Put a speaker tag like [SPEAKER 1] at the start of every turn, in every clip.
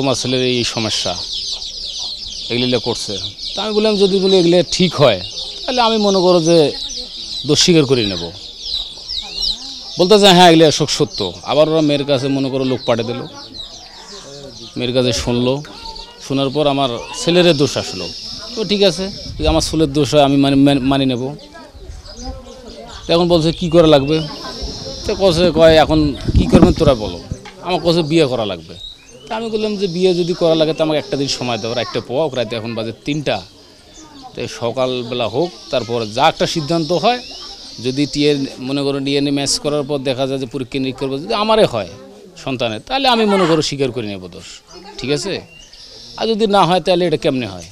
[SPEAKER 1] তোমার ছেলের এই সমস্যা এগুলো করছে তা আমি বললাম যদি বলি এগুলো ঠিক হয় তাহলে আমি মনে করো যে দোষ স্বীকার করে নেব বলতেছে হ্যাঁ এগুলো সব সত্য আবার ওরা মেয়ের কাছে মনে করো লোক পাঠিয়ে দিল মেয়ের কাছে শুনলো শোনার পর আমার ছেলের দোষ আসলো তো ঠিক আছে আমার ছেলের দোষ হয় আমি মানে মানি নেব এখন বলছে কি করা লাগবে তো কছে কয় এখন কি করবেন তোরা বলো আমার কছে বিয়ে করা লাগবে তা আমি বললাম যে বিয়ে যদি করা লাগে তো আমাকে একটা দিন সময় দেওয়ার একটা পোয়াক রাতে এখন বাজে তিনটা তো সকালবেলা হোক তারপর যা একটা সিদ্ধান্ত হয় যদি টিএ মনে করো ডিএনএ ম্যাচ করার পর দেখা যায় যে পরীক্ষা নিরীক্ষা করবো যদি আমারে হয় সন্তানের তাহলে আমি মনে করো স্বীকার করে নেব দোষ ঠিক আছে আর যদি না হয় তাহলে এটা কেমনে হয়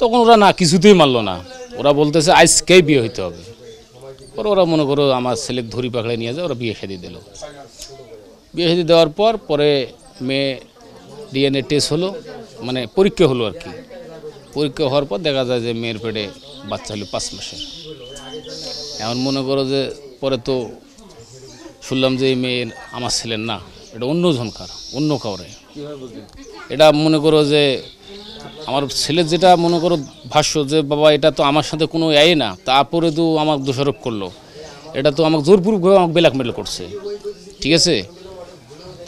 [SPEAKER 1] তখন ওরা না কিছুতেই মানলো না ওরা বলতেছে আজকেই বিয়ে হইতে হবে পরে ওরা মনে করো আমার ছেলে ধরি পাখড়ে নিয়ে যায় ওরা বিয়ে খেদিয়ে দিল বিয়ে খেদি দেওয়ার পর পরে মেয়ে ডিএনএ টেস্ট হলো মানে পরীক্ষা হলো আর কি পরীক্ষা হওয়ার পর দেখা যায় যে মেয়ের পেটে বাচ্চা হলো পাঁচ মাসে এখন মনে করো যে পরে তো শুনলাম যে এই মেয়ের আমার ছিলেন না এটা অন্য ঝনকার অন্য কাউরে এটা মনে করো যে আমার ছেলে যেটা মনে করো ভাষ্য যে বাবা এটা তো আমার সাথে কোনো এই না তারপরে তো আমাকে দোষারোপ করলো এটা তো আমাকে জোরপূর্বকভাবে আমাকে ব্ল্যাকমেল করছে ঠিক আছে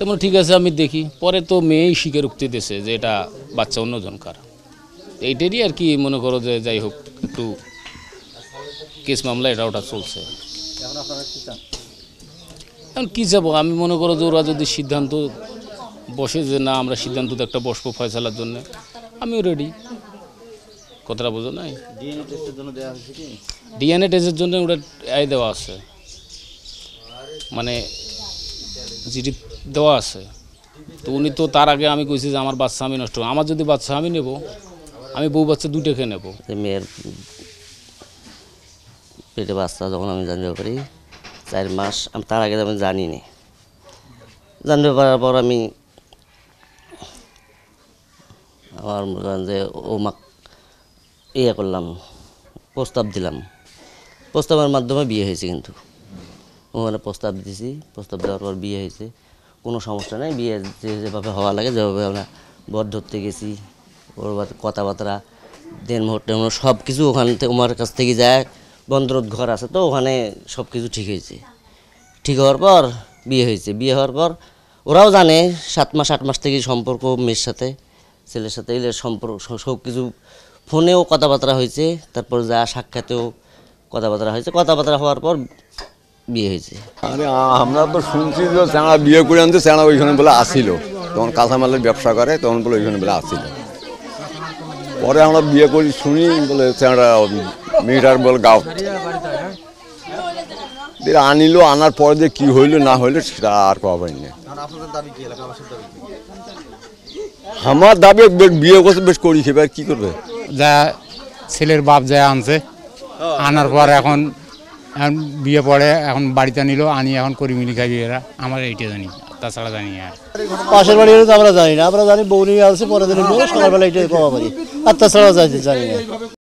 [SPEAKER 1] তেমন ঠিক আছে আমি দেখি পরে তো মেয়েই শিখে রুখতে দিয়েছে যে এটা বাচ্চা অন্যজনকার এইটারই আর কি মনে করো যে যাই হোক একটু কেস মামলা এটা ওটা চলছে এখন কী যাবো আমি মনে করো যে ওরা যদি সিদ্ধান্ত বসে যে না আমরা সিদ্ধান্ত তো একটা বসবো ফয়সালার জন্য আমিও রেডি কথাটা বোঝো নাই ডিএনএ টেস্টের জন্য ওটা আয় দেওয়া আছে মানে চিঠি দেওয়া আছে তো উনি তো তার আগে আমি কইছি যে আমার বাচ্চা আমি নষ্ট আমার যদি বাচ্চা আমি নেব আমি বউ বাচ্চা খেয়ে নেব
[SPEAKER 2] মেয়ের পেটে বাচ্চা যখন আমি জানতে পারি চার মাস আমি তার আগে আমি জানি নি জানতে পারার পর আমি আমার যে ও মা ইয়ে করলাম প্রস্তাব দিলাম প্রস্তাবের মাধ্যমে বিয়ে হয়েছে কিন্তু মানে প্রস্তাব দিছি প্রস্তাব দেওয়ার পর বিয়ে হয়েছে কোনো সমস্যা নেই বিয়ে যে যেভাবে হওয়া লাগে যেভাবে আমরা বর ধরতে গেছি ওর কথাবার্তা দেন মুহূর্তে আমরা সব কিছু ওখান থেকে আমার কাছ থেকে যায় বন্দরত ঘর আছে তো ওখানে সব কিছু ঠিক হয়েছে ঠিক হওয়ার পর বিয়ে হয়েছে বিয়ে হওয়ার পর ওরাও জানে সাত মাস আট মাস থেকে সম্পর্ক মেয়ের সাথে ছেলের সাথে এলে সম্পর্ক সব কিছু ফোনেও কথাবার্তা হয়েছে তারপর যা সাক্ষাতেও কথাবার্তা হয়েছে কথাবার্তা হওয়ার পর বিয়ে হয়েছে আরে আমরা তো শুনছি যে চেনা বিয়ে করে আনতে চেনা ওইখানে বলে আসিল তখন কাঁচামালের ব্যবসা করে তখন বলে ওইখানে বলে আসিল পরে আমরা বিয়ে করি শুনি বলে চেনা মেয়েটার বলে গাও আনিলো আনার পরে যে কী হইলো না হইল সেটা আর পাওয়া পাইনি আমার দাবি বিয়ে করছে বেশ করি খেবে কি কী করবে যা
[SPEAKER 1] ছেলের বাপ যা আনছে আনার পর এখন এখন বিয়ে পড়ে এখন বাড়িতে নিল আনি এখন করি মিলি খাবি এরা আমার এইটা জানি তাছাড়া জানি আর পাশের বাড়ি তো আমরা জানি না আমরা জানি বৌনি আছে পরে দিন সকালবেলা এইটাই পাওয়া পারি আর তাছাড়া জানি না